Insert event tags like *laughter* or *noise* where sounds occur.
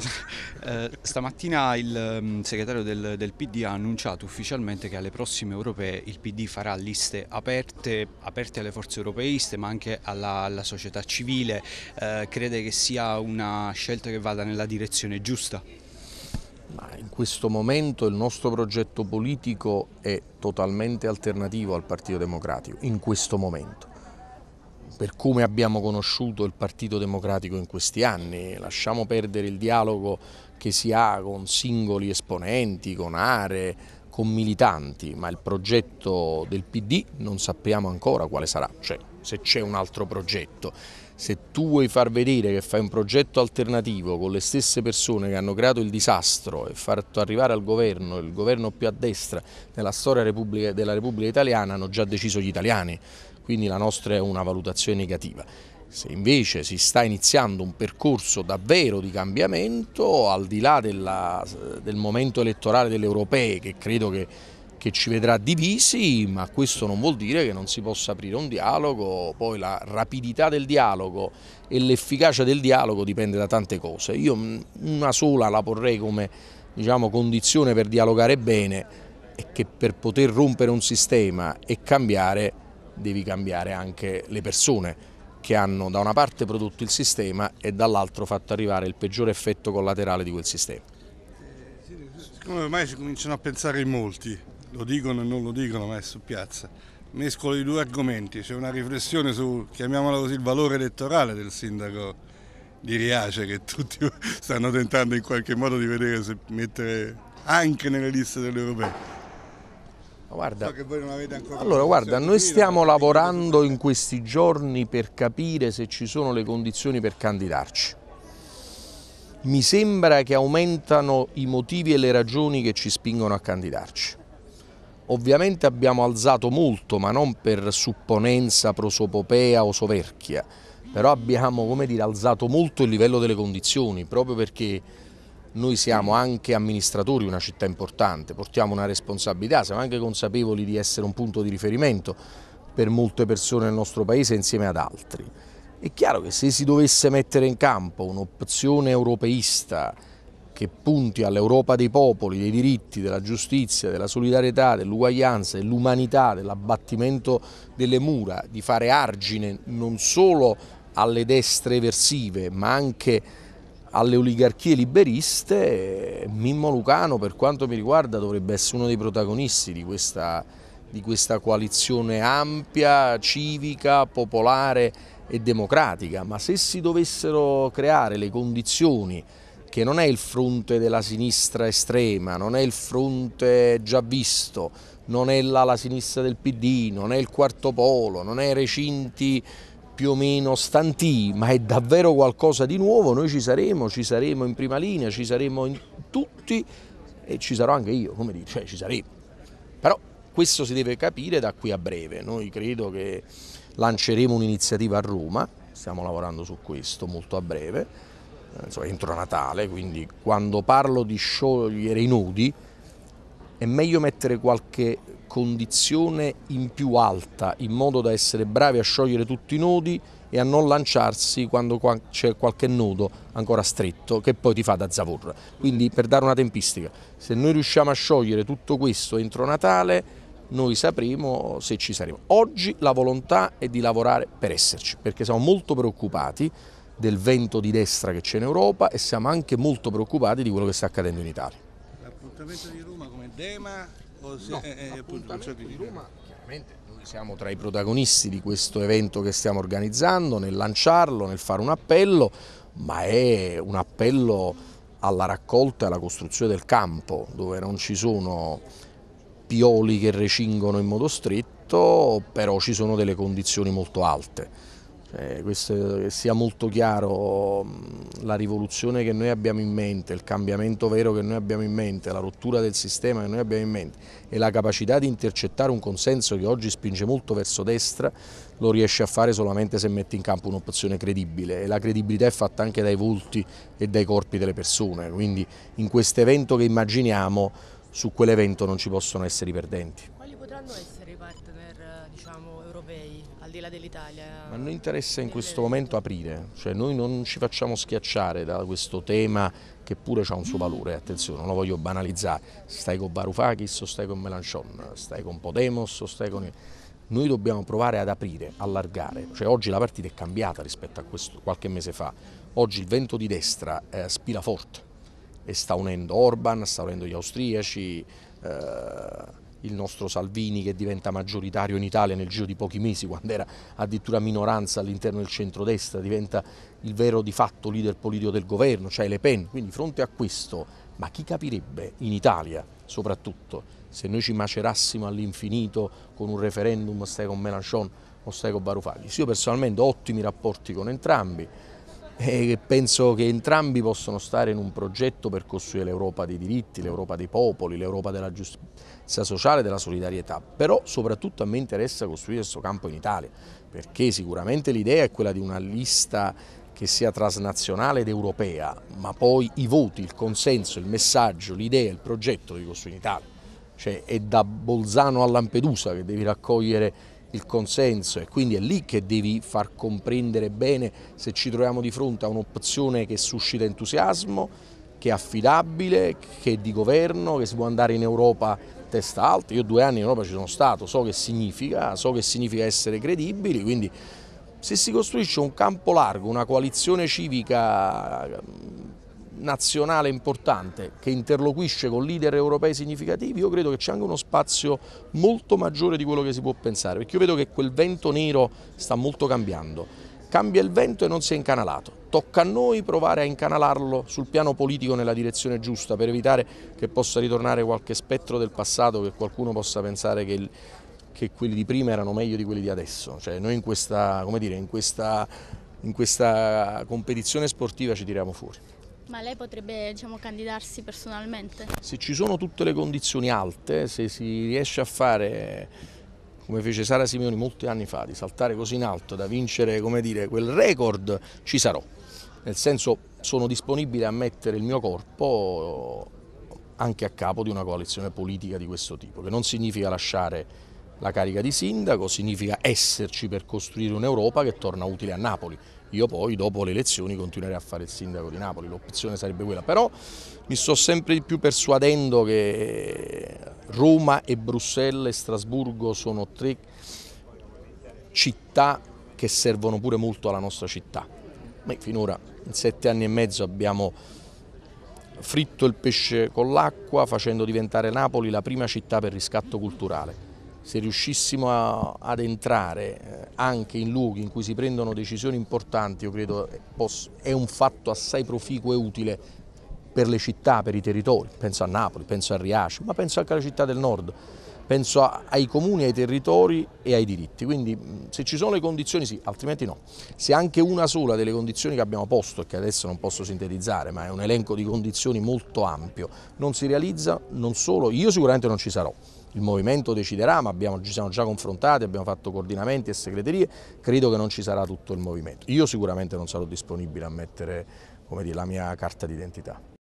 *laughs* Eh, stamattina il mm, segretario del, del, PD ha annunciato ufficialmente che alle prossime europee il PD farà liste aperte, aperte alle forze europeiste ma anche alla, alla società civile. Eh, crede che sia una scelta che vada nella direzione giusta? Ma in questo momento il nostro progetto politico è totalmente alternativo al Partito Democratico, in questo momento per come abbiamo conosciuto il Partito Democratico in questi anni, lasciamo perdere il dialogo che si ha con singoli esponenti, con aree, con militanti, ma il progetto del PD non sappiamo ancora quale sarà, cioè se c'è un altro progetto. Se tu vuoi far vedere che fai un progetto alternativo con le stesse persone che hanno creato il disastro e fatto arrivare al governo, il governo più a destra nella storia della Repubblica italiana, hanno già deciso gli italiani quindi la nostra è una valutazione negativa. Se invece si sta iniziando un percorso davvero di cambiamento, al di là della, del momento elettorale delle europee che credo che, che, ci vedrà divisi, ma questo non vuol dire che non si possa aprire un dialogo, poi la rapidità del dialogo e l'efficacia del dialogo dipende da tante cose. Io mm, una sola la porrei come diciamo, condizione per dialogare bene e che per poter rompere un sistema e cambiare devi cambiare anche le persone che hanno da una parte prodotto il sistema e dall'altro fatto arrivare il peggiore effetto collaterale di quel sistema. Siccome ormai ci cominciano a pensare in molti, lo dicono e non lo dicono, ma è su piazza, mescolo i due argomenti, c'è una riflessione su, chiamiamola così, il valore elettorale del sindaco di Riace che tutti *laughs* stanno tentando in qualche modo di vedere se mettere anche nelle liste delle europee Guarda, so allora, guarda, noi stiamo lavorando in questi giorni per capire se ci sono le condizioni per candidarci. Mi sembra che aumentano i motivi e le ragioni che ci spingono a candidarci. Ovviamente abbiamo alzato molto, ma non per supponenza prosopopea o soverchia, però abbiamo dire, alzato molto il livello delle condizioni, proprio perché noi siamo anche amministratori una città importante, portiamo una responsabilità, siamo anche consapevoli di essere un punto di riferimento per molte persone nel nostro paese insieme ad altri. È chiaro che se si dovesse mettere in campo un'opzione europeista che punti all'Europa dei popoli, dei diritti, della giustizia, della solidarietà, dell'uguaglianza, dell'umanità, dell'abbattimento delle mura, di fare argine non solo alle destre eversive ma anche alle oligarchie liberiste, Mimmo Lucano per quanto mi riguarda dovrebbe essere uno dei protagonisti di questa, di questa coalizione ampia, civica, popolare e democratica, ma se si dovessero creare le condizioni che non è il fronte della sinistra estrema, non è il fronte già visto, non è l'ala sinistra del PD, non è il quarto polo, non è i recinti più o meno stantì, ma è davvero qualcosa di nuovo, noi ci saremo, ci saremo in prima linea, ci saremo in tutti e ci sarò anche io, come dice, cioè, ci saremo. Però questo si deve capire da qui a breve, noi credo che lanceremo un'iniziativa a Roma, stiamo lavorando su questo molto a breve, eh, insomma, entro Natale, quindi quando parlo di sciogliere i nodi, è meglio mettere qualche condizione in più alta in modo da essere bravi a sciogliere tutti i nodi e a non lanciarsi quando c'è qualche nodo ancora stretto che poi ti fa da zavorra. Quindi per dare una tempistica, se noi riusciamo a sciogliere tutto questo entro Natale noi sapremo se ci saremo. Oggi la volontà è di lavorare per esserci perché siamo molto preoccupati del vento di destra che c'è in Europa e siamo anche molto preoccupati di quello che sta accadendo in Italia appuntamento di Roma come Dema o se no, è appuntamento di Roma? Chiaramente noi siamo tra i protagonisti di questo evento che stiamo organizzando, nel lanciarlo, nel fare un appello, ma è un appello alla raccolta e alla costruzione del campo, dove non ci sono pioli che recingono in modo stretto, però ci sono delle condizioni molto alte cioè, questo, che sia molto chiaro mm, la rivoluzione che noi abbiamo in mente, il cambiamento vero che noi abbiamo in mente, la rottura del sistema che noi abbiamo in mente e la capacità di intercettare un consenso che oggi spinge molto verso destra lo riesce a fare solamente se mette in campo un'opzione credibile e la credibilità è fatta anche dai volti e dai corpi delle persone, quindi in questo evento che immaginiamo su quell'evento non ci possono essere i perdenti. Quali potranno essere i partner diciamo, europei? al di là dell'Italia. Ma a noi interessa in questo momento aprire, cioè noi non ci facciamo schiacciare da questo tema che pure ha un suo valore, attenzione, non lo voglio banalizzare, stai con Varoufakis o stai con Melanchon, stai con Podemos o stai con... Noi dobbiamo provare ad aprire, allargare, cioè oggi la partita è cambiata rispetto a questo, qualche mese fa, oggi il vento di destra eh, spira forte e sta unendo Orban, sta unendo gli austriaci, eh il nostro Salvini che diventa maggioritario in Italia nel giro di pochi mesi, quando era addirittura minoranza all'interno del centrodestra, diventa il vero di fatto leader politico del governo, cioè Le Pen. Quindi fronte a questo, ma chi capirebbe in Italia soprattutto se noi ci macerassimo all'infinito con un referendum, stai con Mélenchon o stai con Barufagli? Io personalmente ho ottimi rapporti con entrambi, e eh, penso che entrambi possono stare in un progetto per costruire l'Europa dei diritti, l'Europa dei popoli, l'Europa della giustizia sociale, e della solidarietà, però soprattutto a me interessa costruire questo campo in Italia, perché sicuramente l'idea è quella di una lista che sia transnazionale ed europea, ma poi i voti, il consenso, il messaggio, l'idea, il progetto lo devi costruire in Italia, cioè è da Bolzano a Lampedusa che devi raccogliere il consenso e quindi è lì che devi far comprendere bene se ci troviamo di fronte a un'opzione che suscita entusiasmo, che è affidabile, che è di governo, che si può andare in Europa testa alta. Io due anni in Europa ci sono stato, so che significa, so che significa essere credibili, quindi se si costruisce un campo largo, una coalizione civica nazionale importante che interloquisce con leader europei significativi, io credo che c'è anche uno spazio molto maggiore di quello che si può pensare, perché io vedo che quel vento nero sta molto cambiando. Cambia il vento e non si è incanalato. Tocca a noi provare a incanalarlo sul piano politico nella direzione giusta per evitare che possa ritornare qualche spettro del passato, che qualcuno possa pensare che il, che quelli di prima erano meglio di quelli di adesso. Cioè noi in questa, dire, in questa, in questa competizione sportiva ci tiriamo fuori. Ma lei potrebbe diciamo, candidarsi personalmente? Se ci sono tutte le condizioni alte, se si riesce a fare come fece Sara Simeoni molti anni fa, di saltare così in alto da vincere dire, quel record, ci sarò. Nel senso sono disponibile a mettere il mio corpo anche a capo di una coalizione politica di questo tipo, che non significa lasciare la carica di sindaco, significa esserci per costruire un'Europa che torna utile a Napoli. Io poi dopo le elezioni continuerei a fare il sindaco di Napoli, l'opzione sarebbe quella, però mi sto sempre di più persuadendo che Roma e Bruxelles e Strasburgo sono tre città che servono pure molto alla nostra città. Noi finora in sette anni e mezzo abbiamo fritto il pesce con l'acqua facendo diventare Napoli la prima città per riscatto culturale se riuscissimo a, ad entrare eh, anche in luoghi in cui si prendono decisioni importanti, io credo eh, posso, è un fatto assai proficuo e utile per le città, per i territori, penso a Napoli, penso a Riace, ma penso anche alle città del nord penso ai comuni, ai territori e ai diritti, quindi se ci sono le condizioni sì, altrimenti no. Se anche una sola delle condizioni che abbiamo posto, che adesso non posso sintetizzare, ma è un elenco di condizioni molto ampio, non si realizza, non solo, io sicuramente non ci sarò, il movimento deciderà, ma abbiamo, ci siamo già confrontati, abbiamo fatto coordinamenti e segreterie, credo che non ci sarà tutto il movimento. Io sicuramente non sarò disponibile a mettere dire, la mia carta d'identità.